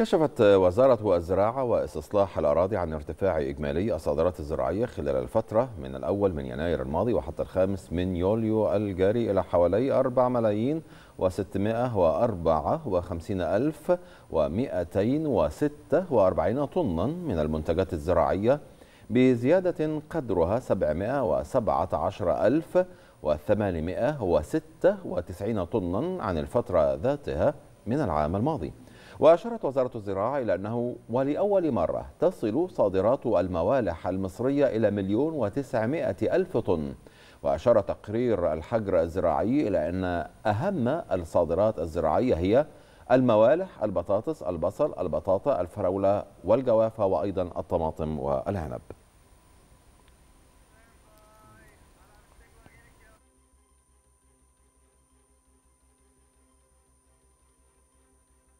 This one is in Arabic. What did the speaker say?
كشفت وزارة الزراعة واستصلاح الأراضي عن ارتفاع إجمالي الصادرات الزراعية خلال الفترة من الأول من يناير الماضي وحتى الخامس من يوليو الجاري إلى حوالي 4 ملايين و654 ألف و246 طنا من المنتجات الزراعية بزيادة قدرها 717 ألف و896 طنا عن الفترة ذاتها من العام الماضي وأشارت وزارة الزراعة إلى أنه ولأول مرة تصل صادرات الموالح المصرية إلى مليون وتسعمائة ألف طن وأشار تقرير الحجر الزراعي إلى أن أهم الصادرات الزراعية هي الموالح البطاطس البصل البطاطا الفراولة والجوافة وأيضا الطماطم والعنب